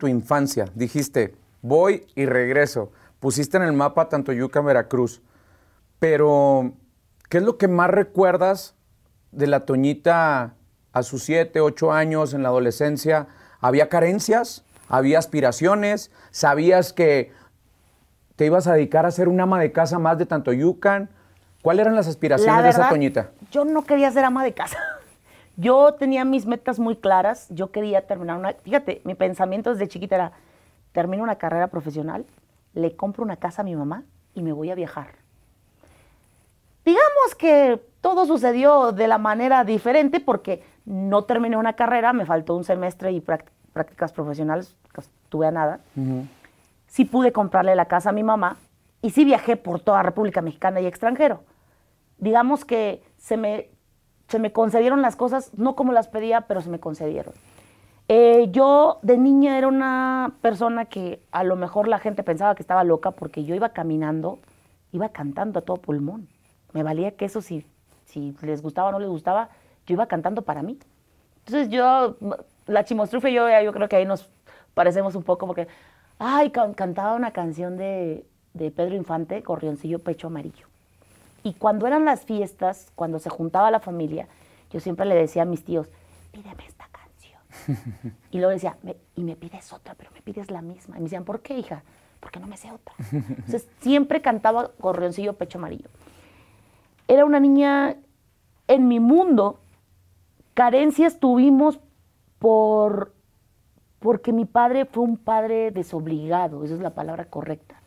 tu infancia. Dijiste, voy y regreso. Pusiste en el mapa tanto Yuca, Veracruz. Pero, ¿qué es lo que más recuerdas de la Toñita a sus 7, 8 años en la adolescencia? ¿Había carencias? ¿Había aspiraciones? ¿Sabías que te ibas a dedicar a ser una ama de casa más de tanto Yucan? ¿Cuáles eran las aspiraciones de esa Toñita? Yo no quería ser ama de casa. Yo tenía mis metas muy claras, yo quería terminar una, fíjate, mi pensamiento desde chiquita era, termino una carrera profesional, le compro una casa a mi mamá y me voy a viajar. Digamos que todo sucedió de la manera diferente porque no terminé una carrera, me faltó un semestre y prácticas profesionales, pues, tuve a nada. Sí pude comprarle la casa a mi mamá y sí viajé por toda República Mexicana y extranjero. Digamos que se me se me concedieron las cosas, no como las pedía, pero se me concedieron. Eh, yo de niña era una persona que a lo mejor la gente pensaba que estaba loca porque yo iba caminando, iba cantando a todo pulmón. Me valía que eso si, si les gustaba o no les gustaba, yo iba cantando para mí. Entonces yo, la chimostrufe, yo, yo creo que ahí nos parecemos un poco porque, ay, cantaba una canción de, de Pedro Infante, Corrioncillo Pecho Amarillo. Y cuando eran las fiestas, cuando se juntaba la familia, yo siempre le decía a mis tíos, pídeme esta canción. y luego decía, y me pides otra, pero me pides la misma. Y me decían, ¿por qué, hija? Porque no me sé otra. Entonces, siempre cantaba correoncillo Pecho Amarillo. Era una niña, en mi mundo, carencias tuvimos por, porque mi padre fue un padre desobligado, esa es la palabra correcta.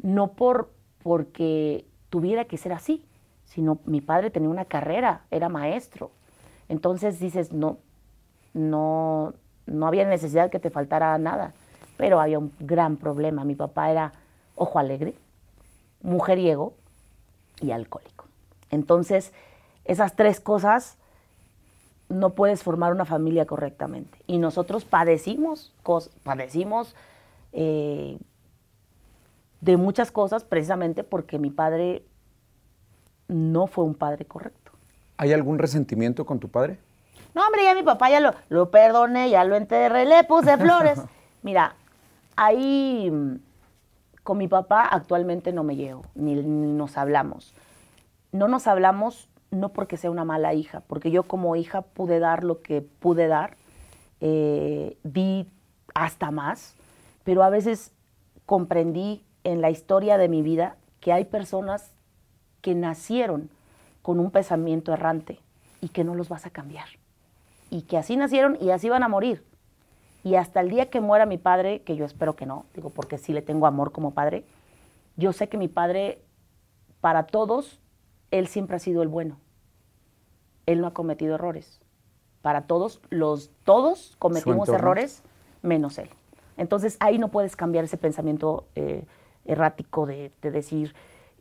No por, porque tuviera que ser así, sino mi padre tenía una carrera, era maestro. Entonces dices, no, no, no había necesidad que te faltara nada, pero había un gran problema. Mi papá era ojo alegre, mujeriego y alcohólico. Entonces, esas tres cosas no puedes formar una familia correctamente. Y nosotros padecimos, padecimos eh, de muchas cosas precisamente porque mi padre no fue un padre correcto. ¿Hay algún resentimiento con tu padre? No, hombre, ya mi papá ya lo, perdoné, ya lo enterré, le puse flores. Mira, ahí mm, con mi papá actualmente no me llevo, ni, nos hablamos. No nos hablamos no porque sea una mala hija, porque yo como hija pude dar lo que pude dar, eh, Vi hasta más, pero a veces comprendí en la historia de mi vida que hay personas que nacieron con un pensamiento errante y que no los vas a cambiar. Y que así nacieron y así van a morir. Y hasta el día que muera mi padre, que yo espero que no, digo, porque sí le tengo amor como padre, yo sé que mi padre, para todos, él siempre ha sido el bueno. Él no ha cometido errores. Para todos, los todos cometimos errores menos él. Entonces ahí no puedes cambiar ese pensamiento eh, errático de, decir,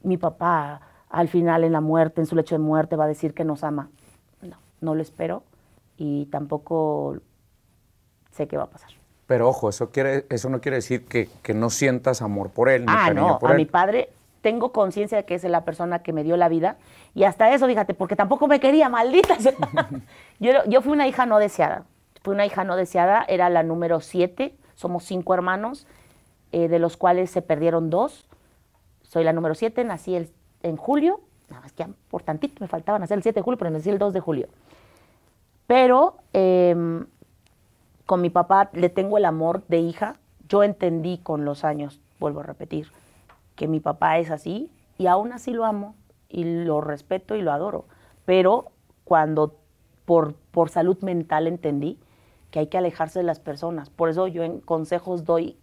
mi papá al final en la muerte, en su lecho de muerte, va a decir que nos ama. No, no lo espero y tampoco sé qué va a pasar. Pero ojo, eso, quiere, eso no quiere decir que, no sientas amor por él. Ni ah, no, por a mi padre tengo conciencia de que es la persona que me dio la vida y hasta eso, fíjate, porque tampoco me quería, maldita. yo, yo fui una hija no deseada, fui una hija no deseada, era la número siete, somos cinco hermanos eh, de los cuales se perdieron dos. Soy la número 7, nací el, en julio, nada más que por tantito me faltaban nacer el 7 de julio, pero nací el 2 de julio. Pero em, con mi papá le tengo el amor de hija. Yo entendí con los años, vuelvo a repetir, que mi papá es así y aún así lo amo y lo respeto y lo adoro. Pero cuando por, por salud mental entendí que hay que alejarse de las personas. Por eso yo en consejos doy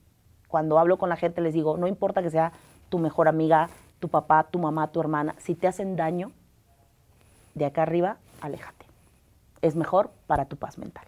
cuando hablo con la gente les digo, no importa que sea tu mejor amiga, tu papá, tu mamá, tu hermana, si te hacen daño, de acá arriba, aléjate. Es mejor para tu paz mental.